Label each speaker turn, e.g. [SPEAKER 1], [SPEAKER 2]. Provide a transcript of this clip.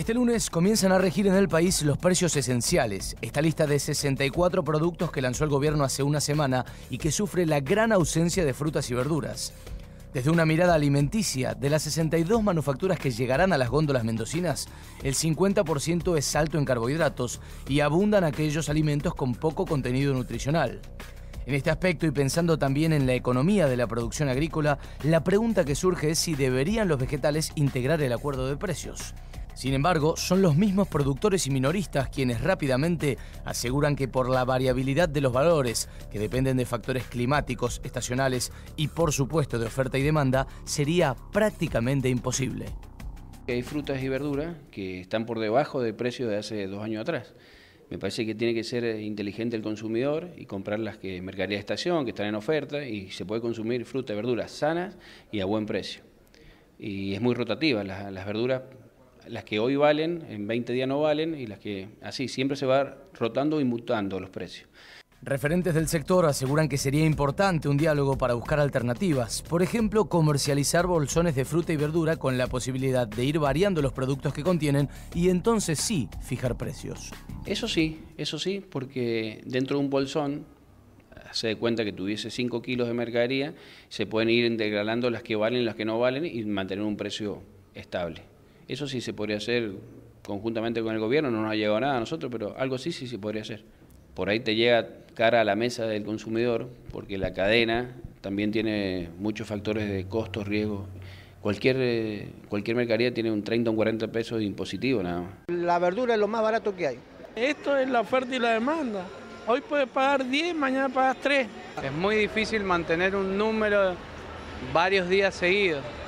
[SPEAKER 1] Este lunes comienzan a regir en el país los precios esenciales, esta lista de 64 productos que lanzó el gobierno hace una semana y que sufre la gran ausencia de frutas y verduras. Desde una mirada alimenticia, de las 62 manufacturas que llegarán a las góndolas mendocinas, el 50% es alto en carbohidratos y abundan aquellos alimentos con poco contenido nutricional. En este aspecto y pensando también en la economía de la producción agrícola, la pregunta que surge es si deberían los vegetales integrar el acuerdo de precios. Sin embargo, son los mismos productores y minoristas quienes rápidamente aseguran que por la variabilidad de los valores, que dependen de factores climáticos, estacionales y por supuesto de oferta y demanda, sería prácticamente imposible.
[SPEAKER 2] Hay frutas y verduras que están por debajo del precio de hace dos años atrás. Me parece que tiene que ser eh, inteligente el consumidor y comprar las que de estación, que están en oferta, y se puede consumir fruta y verduras sanas y a buen precio. Y es muy rotativa, las verduras las que hoy valen, en 20 días no valen, y las que así, siempre se va rotando y mutando los precios.
[SPEAKER 1] Referentes del sector aseguran que sería importante un diálogo para buscar alternativas, por ejemplo, comercializar bolsones de fruta y verdura con la posibilidad de ir variando los productos que contienen y entonces sí fijar precios.
[SPEAKER 2] Eso sí, eso sí, porque dentro de un bolsón se de cuenta que tuviese 5 kilos de mercadería, se pueden ir integralando las que valen, y las que no valen y mantener un precio estable. Eso sí se podría hacer conjuntamente con el gobierno, no nos ha llegado nada a nosotros, pero algo sí, sí se podría hacer. Por ahí te llega cara a la mesa del consumidor, porque la cadena también tiene muchos factores de costo, riesgo. Cualquier, eh, cualquier mercadería tiene un 30 o un 40 pesos de impositivo nada más. La verdura es lo más barato que hay. Esto es la oferta y la demanda. Hoy puedes pagar 10, mañana pagas 3. Es muy difícil mantener un número varios días seguidos.